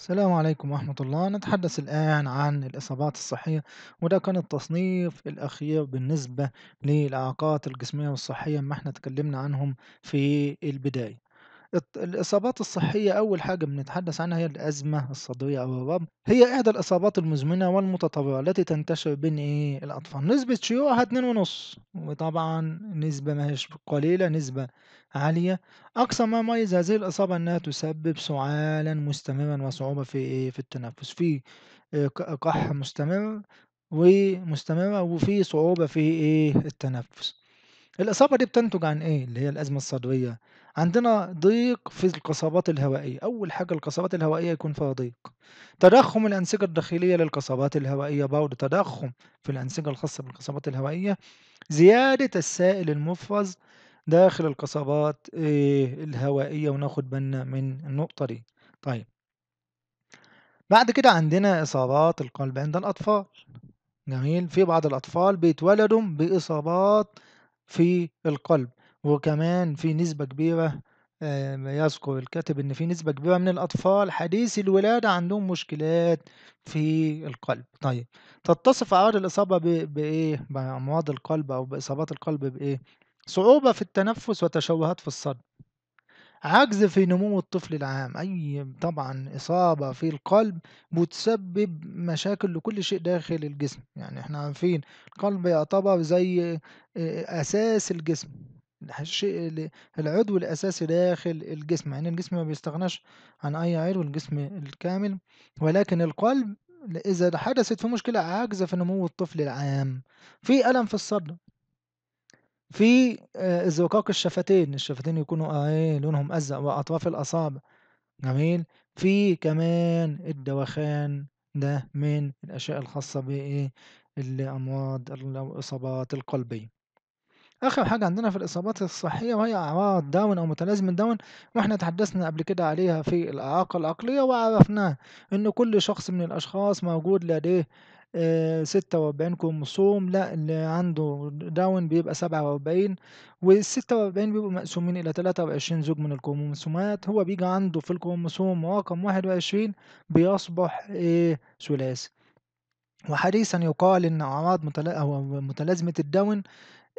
السلام عليكم ورحمة الله نتحدث الآن عن الإصابات الصحية وده كان التصنيف الأخير بالنسبة للإعاقات الجسمية والصحية ما احنا تكلمنا عنهم في البداية الإصابات الصحية أول حاجة بنتحدث عنها هي الأزمة الصدرية أو الرب هي إحدى الإصابات المزمنة والمتطورة التي تنتشر بين إيه الأطفال نسبة شيوعها اتنين ونص وطبعا نسبة ما هيش قليلة نسبة عالية أقصى ما يميز هذه الإصابة أنها تسبب سعالا مستمرا وصعوبة في إيه في التنفس في آه، قح مستمر ومستمرة وفي صعوبة في إيه التنفس الإصابة دي بتنتج عن إيه؟ اللي هي الأزمة الصدرية عندنا ضيق في القصبات الهوائية أول حاجة القصبات الهوائية يكون فيها ضيق تضخم الأنسجة الداخلية للقصبات الهوائية برضه تضخم في الأنسجة الخاصة بالقصبات الهوائية زيادة السائل المفرز داخل القصبات إيه، الهوائية وناخد بالنا من النقطة دي طيب بعد كده عندنا إصابات القلب عند الأطفال جميل في بعض الأطفال بيتولدوا بإصابات في القلب وكمان في نسبة كبيرة يذكر الكاتب إن في نسبة كبيرة من الأطفال حديثي الولادة عندهم مشكلات في القلب طيب تتصف أعراض الإصابة بإيه بأمراض القلب أو بإصابات القلب بإيه صعوبة في التنفس وتشوهات في الصدر عجز في نمو الطفل العام أي طبعا إصابة في القلب بتسبب مشاكل لكل شيء داخل الجسم يعني احنا عارفين القلب يعتبر زي آه، أساس الجسم الشيء العضو الأساسي داخل الجسم يعني الجسم ما بيستغناش عن أي عضو الجسم الكامل ولكن القلب إذا حدثت في مشكلة عاجزة في نمو الطفل العام في ألم في الصدر في آه، الشفتين الشفتين يكونوا آه، ايه لونهم ازرق واطراف الاصابع جميل في كمان الدوخان ده من الاشياء الخاصه بايه الامراض امراض الاصابات القلبيه اخر حاجه عندنا في الاصابات الصحيه وهي اعراض داون او متلازمه داون واحنا تحدثنا قبل كده عليها في الاعاقه العقليه وعرفناها ان كل شخص من الاشخاص موجود لديه آه، ستة وأربعين كروموسوم لا اللي عنده داون بيبقى سبعة وأربعين والستة وأربعين بيبقوا مقسومين إلى تلاتة وعشرين زوج من الكروموسومات هو بيجي عنده في الكروموسوم رقم واحد وعشرين بيصبح إيه ثلاثي وحديثا يقال ان اعراض متلازمه الداون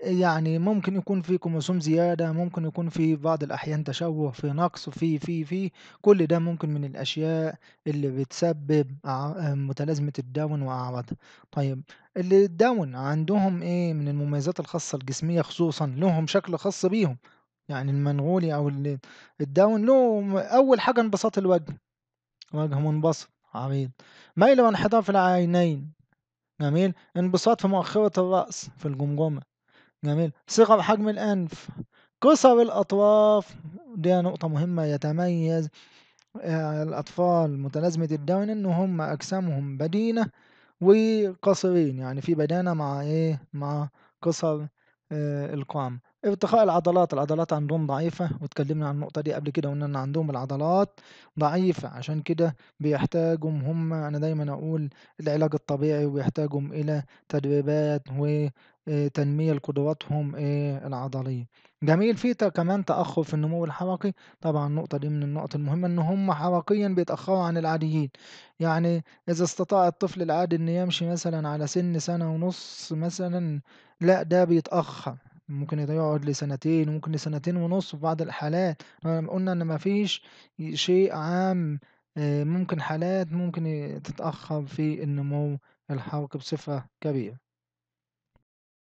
يعني ممكن يكون في كروموسوم زيادة ممكن يكون في بعض الأحيان تشوه في نقص في في في كل ده ممكن من الأشياء اللي بتسبب متلازمة الداون وأعراضها طيب اللي الداون عندهم إيه من المميزات الخاصة الجسمية خصوصا لهم شكل خاص بيهم يعني المنغولي أو الداون له أول حاجة انبساط الوجه وجه منبسط عريض ميل وانحطاط في العينين جميل انبساط في مؤخرة الرأس في الجمجمة جميل ثقة بحجم الأنف قصر الأطراف دي نقطة مهمة يتميز آه، الأطفال متلازمة الداون إن هم أجسامهم بدينة وقصرين يعني في بدانة مع إيه مع قصر آه ارتخاء العضلات العضلات عندهم ضعيفة واتكلمنا عن النقطة دي قبل كده وان ان عندهم العضلات ضعيفة عشان كده بيحتاجوا هم انا دايما اقول العلاج الطبيعي وبيحتاجوا الى تدريبات وتنمية آه، لقدراتهم آه، العضلية جميل في كمان تأخر في النمو الحركي طبعا النقطة دي من النقط المهمة ان هم حركيا بيتأخروا عن العاديين يعني اذا استطاع الطفل العادي ان يمشي مثلا على سن سنة ونص مثلا لا ده بيتأخر ممكن يقعد لسنتين وممكن لسنتين ونص في بعض الحالات قلنا ان مفيش شيء عام آه، ممكن حالات ممكن تتأخر في النمو الحركي بصفة كبيرة